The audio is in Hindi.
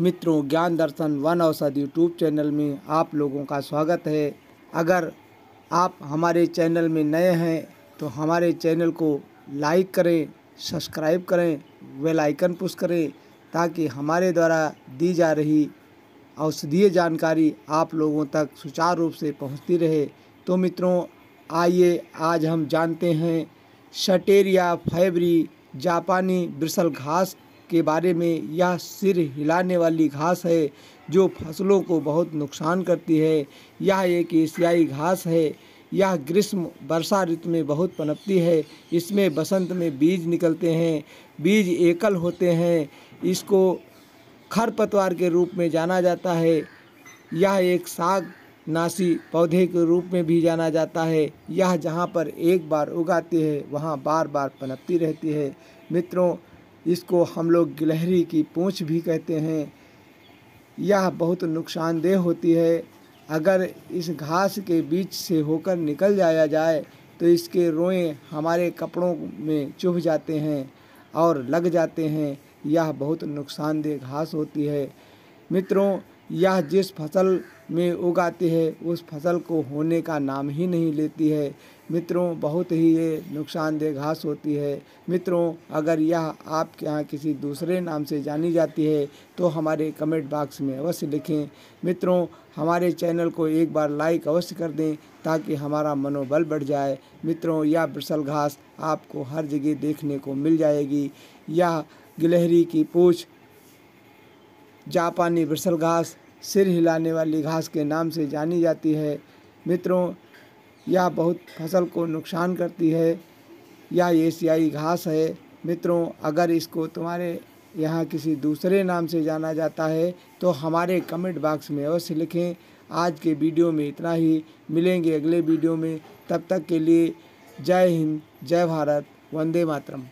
मित्रों ज्ञान दर्शन वन औषध यूट्यूब चैनल में आप लोगों का स्वागत है अगर आप हमारे चैनल में नए हैं तो हमारे चैनल को लाइक करें सब्सक्राइब करें वेल आइकन पुश करें ताकि हमारे द्वारा दी जा रही औषधीय जानकारी आप लोगों तक सुचारू रूप से पहुंचती रहे तो मित्रों आइए आज हम जानते हैं शटेरिया फैबरी जापानी ब्रिसल घास के बारे में यह सिर हिलाने वाली घास है जो फसलों को बहुत नुकसान करती है यह एक एशियाई घास है यह ग्रीष्म वर्षा ऋतु में बहुत पनपती है इसमें बसंत में बीज निकलते हैं बीज एकल होते हैं इसको खरपतवार के रूप में जाना जाता है यह एक साग नासी पौधे के रूप में भी जाना जाता है यह जहाँ पर एक बार उगाती है वहाँ बार बार पनपती रहती है मित्रों इसको हम लोग गिलहरी की पूँछ भी कहते हैं यह बहुत नुकसानदेह होती है अगर इस घास के बीच से होकर निकल जाया जाए तो इसके रोएँ हमारे कपड़ों में चुभ जाते हैं और लग जाते हैं यह बहुत नुकसानदेह घास होती है मित्रों यह जिस फसल में उगाती है उस फसल को होने का नाम ही नहीं लेती है मित्रों बहुत ही ये नुकसानदेह घास होती है मित्रों अगर यह आपके यहाँ किसी दूसरे नाम से जानी जाती है तो हमारे कमेंट बॉक्स में अवश्य लिखें मित्रों हमारे चैनल को एक बार लाइक अवश्य कर दें ताकि हमारा मनोबल बढ़ जाए मित्रों यह ब्रसल घास आपको हर जगह देखने को मिल जाएगी यह गिलहरी की पूछ जापानी ब्रसल घास सिर हिलाने वाली घास के नाम से जानी जाती है मित्रों यह बहुत फसल को नुकसान करती है यह एशियाई घास है मित्रों अगर इसको तुम्हारे यहाँ किसी दूसरे नाम से जाना जाता है तो हमारे कमेंट बॉक्स में अवश्य लिखें आज के वीडियो में इतना ही मिलेंगे अगले वीडियो में तब तक के लिए जय हिंद जय भारत वंदे मातरम